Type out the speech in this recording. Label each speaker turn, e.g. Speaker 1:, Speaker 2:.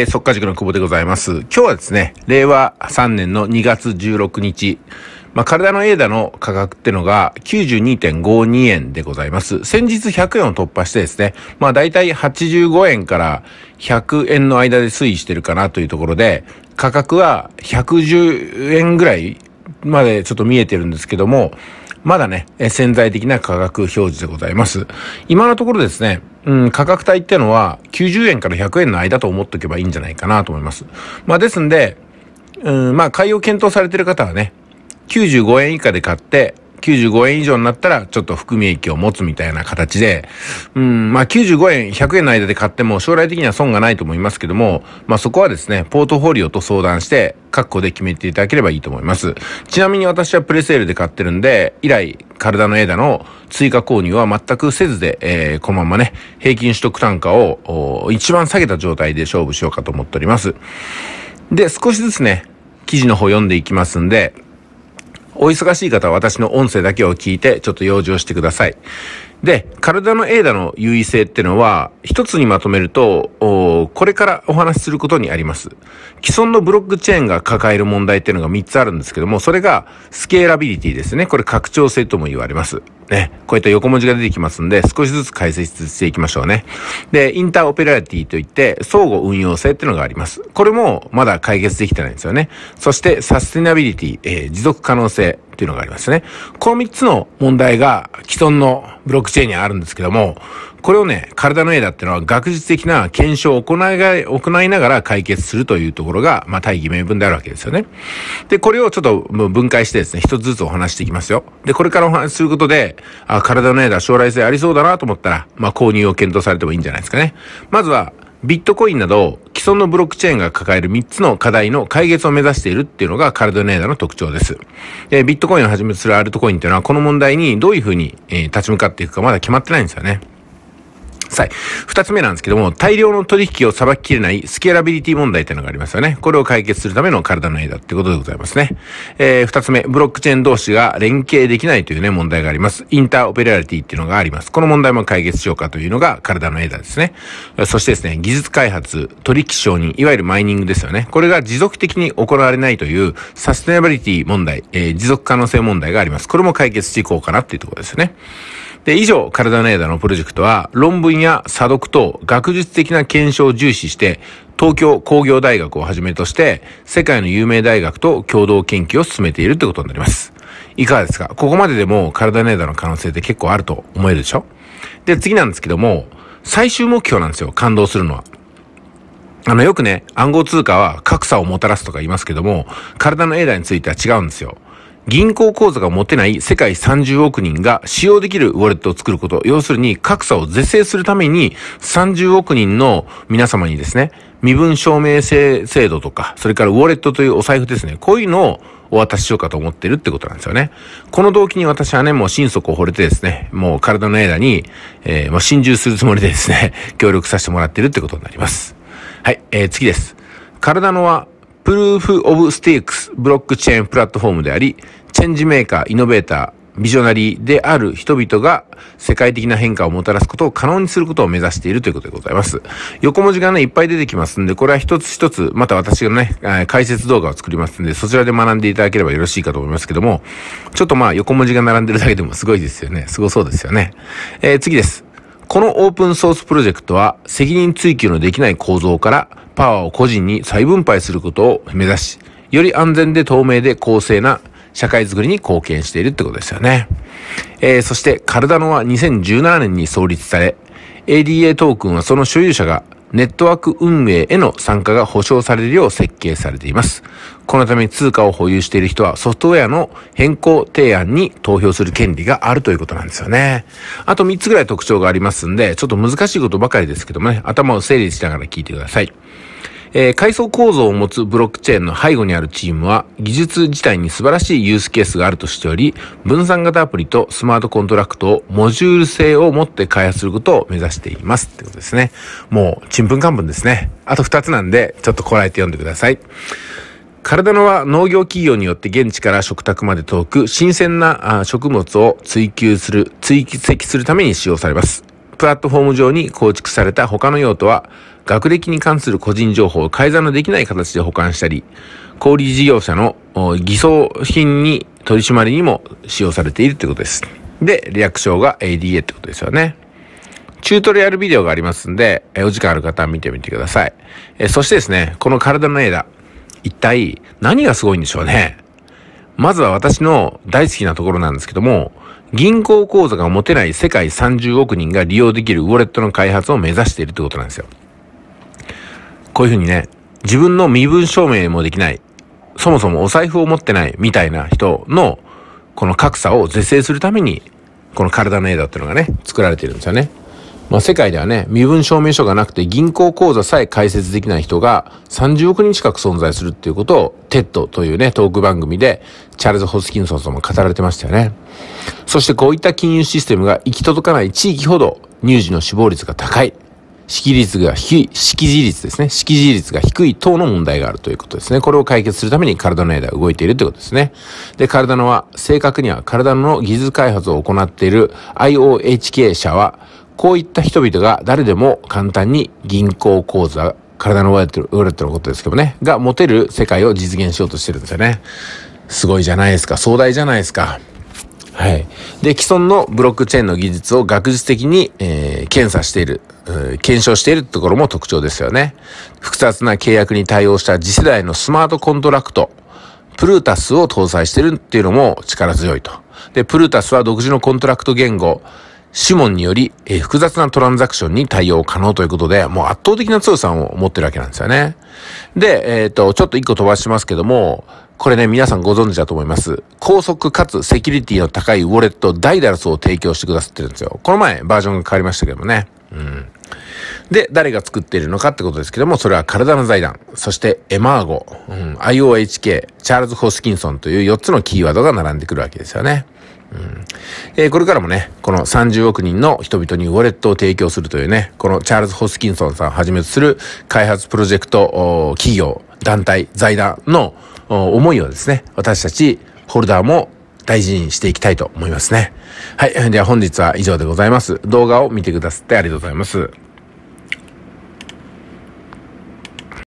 Speaker 1: えー、速化塾の久保でございます。今日はですね、令和3年の2月16日、まあ、体のエーダの価格ってのが92.52円でございます。先日100円を突破してですね、まあたい85円から100円の間で推移してるかなというところで、価格は110円ぐらいまでちょっと見えてるんですけども、まだね、潜在的な価格表示でございます。今のところですね、うん、価格帯ってのは90円から100円の間と思っとけばいいんじゃないかなと思います。まあですんで、うん、まあ買いを検討されてる方はね、95円以下で買って、95円以上になったら、ちょっと含み益を持つみたいな形で、うん、まあ95円、100円の間で買っても将来的には損がないと思いますけども、まあそこはですね、ポートフォリオと相談して、確保で決めていただければいいと思います。ちなみに私はプレセールで買ってるんで、以来、体の枝の追加購入は全くせずで、えー、このままね、平均取得単価を一番下げた状態で勝負しようかと思っております。で、少しずつね、記事の方読んでいきますんで、お忙しい方は私の音声だけを聞いて、ちょっと用事をしてください。で、体のエーダの優位性ってのは、一つにまとめると、これからお話しすることにあります。既存のブロックチェーンが抱える問題っていうのが3つあるんですけども、それがスケーラビリティですね。これ拡張性とも言われます。ね、こういった横文字が出てきますんで、少しずつ解説していきましょうね。で、インターオペラリティといって、相互運用性っていうのがあります。これもまだ解決できてないんですよね。そして、サスティナビリティ、えー、持続可能性っていうのがありますね。この3つの問題が既存のブロックチェーンにあるんですけども、これをね、体の枝ってのは学術的な検証を行いが、行いながら解決するというところが、まあ、大義名分であるわけですよね。で、これをちょっと分解してですね、一つずつお話していきますよ。で、これからお話しすることで、あ、体の枝将来性ありそうだなと思ったら、まあ、購入を検討されてもいいんじゃないですかね。まずは、ビットコインなど既存のブロックチェーンが抱える3つの課題の解決を目指しているっていうのがカルドネーダの特徴です。で、ビットコインをはじめとするアルトコインっていうのはこの問題にどういうふうに、え立ち向かっていくかまだ決まってないんですよね。さい。二つ目なんですけども、大量の取引をさばききれないスケーラビリティ問題っていうのがありますよね。これを解決するための体の枝ってことでございますね。えー、二つ目、ブロックチェーン同士が連携できないというね、問題があります。インターオペラリティっていうのがあります。この問題も解決しようかというのが体の枝ですね。そしてですね、技術開発、取引承認、いわゆるマイニングですよね。これが持続的に行われないというサステナビリティ問題、えー、持続可能性問題があります。これも解決していこうかなっていうところですよね。で、以上、体の枝のプロジェクトは、論文や査読等、学術的な検証を重視して、東京工業大学をはじめとして、世界の有名大学と共同研究を進めているってことになります。いかがですかここまででも体の枝の可能性って結構あると思えるでしょで、次なんですけども、最終目標なんですよ、感動するのは。あの、よくね、暗号通貨は格差をもたらすとか言いますけども、体のエダについては違うんですよ。銀行口座が持てない世界30億人が使用できるウォレットを作ること、要するに格差を是正するために30億人の皆様にですね、身分証明制度とか、それからウォレットというお財布ですね、こういうのをお渡ししようかと思ってるってことなんですよね。この動機に私はね、もう心底惚れてですね、もう体の枝に、えー、ま心中するつもりでですね、協力させてもらってるってことになります。はい、えー、次です。体のはプルーフ・オブ・ステークスブロックチェーンプラットフォームであり、チェンジメーカー、イノベーター、ビジョナリーである人々が世界的な変化をもたらすことを可能にすることを目指しているということでございます。横文字がね、いっぱい出てきますんで、これは一つ一つ、また私がね、解説動画を作りますんで、そちらで学んでいただければよろしいかと思いますけども、ちょっとまあ横文字が並んでるだけでもすごいですよね。すごそうですよね。えー、次です。このオープンソースプロジェクトは責任追及のできない構造からパワーを個人に再分配することを目指し、より安全で透明で公正な社会づくりに貢献しているってことですよね。えー、そしてカルダノは2017年に創立され、ADA トークンはその所有者がネットワーク運営への参加が保障されるよう設計されています。このため通貨を保有している人はソフトウェアの変更提案に投票する権利があるということなんですよね。あと3つぐらい特徴がありますんで、ちょっと難しいことばかりですけどもね、頭を整理しながら聞いてください。えー、階層構造を持つブロックチェーンの背後にあるチームは、技術自体に素晴らしいユースケースがあるとしており、分散型アプリとスマートコントラクトをモジュール性を持って開発することを目指していますってことですね。もう、ちんぷんかんぷんですね。あと2つなんで、ちょっとこらえて読んでください。体のは農業企業によって現地から食卓まで遠く、新鮮な食物を追求する、追跡するために使用されます。プラットフォーム上に構築された他の用途は、学歴に関する個人情報を改ざんのできない形で保管したり、小売事業者の偽装品に取り締まりにも使用されているということです。で、略称が ADA ってことですよね。チュートリアルビデオがありますんで、えお時間ある方は見てみてください。えそしてですね、この体の枝、一体何がすごいんでしょうね。まずは私の大好きなところなんですけども、銀行口座が持てない世界30億人が利用できるウォレットの開発を目指しているってことなんですよ。こういうふうにね、自分の身分証明もできない、そもそもお財布を持ってないみたいな人のこの格差を是正するために、この体の絵だってのがね、作られているんですよね。まあ、世界ではね、身分証明書がなくて銀行口座さえ開設できない人が30億人近く存在するっていうことを、テッドというね、トーク番組で、チャールズ・ホスキンソンさんも語られてましたよね。そしてこういった金融システムが行き届かない地域ほど乳児の死亡率が高い。識字率が低い、識字率ですね。識字率が低い等の問題があるということですね。これを解決するために体の間が動いているということですね。で、体のは、正確には体の技術開発を行っている IOHK 社は、こういった人々が誰でも簡単に銀行口座、体のウォレットのことですけどね、が持てる世界を実現しようとしてるんですよね。すごいじゃないですか。壮大じゃないですか。はい。で、既存のブロックチェーンの技術を学術的に、えー、検査している、検証しているところも特徴ですよね。複雑な契約に対応した次世代のスマートコントラクト、プルータスを搭載してるっていうのも力強いと。で、プルータスは独自のコントラクト言語、指紋により、え複雑なトランザクションに対応可能ということで、もう圧倒的な強さを持ってるわけなんですよね。で、えっ、ー、と、ちょっと一個飛ばしますけども、これね、皆さんご存知だと思います。高速かつセキュリティの高いウォレット、ダイダルスを提供してくださってるんですよ。この前、バージョンが変わりましたけどもね。うん。で、誰が作っているのかってことですけども、それは体の財団、そしてエマーゴ、うん、IOHK、チャールズ・ホスキンソンという4つのキーワードが並んでくるわけですよね。えー、これからもね、この30億人の人々にウォレットを提供するというね、このチャールズ・ホスキンソンさんはじめとする開発プロジェクト、企業、団体、財団の思いをですね、私たちホルダーも大事にしていきたいと思いますね。はい。では本日は以上でございます。動画を見てくださってありがとうございます。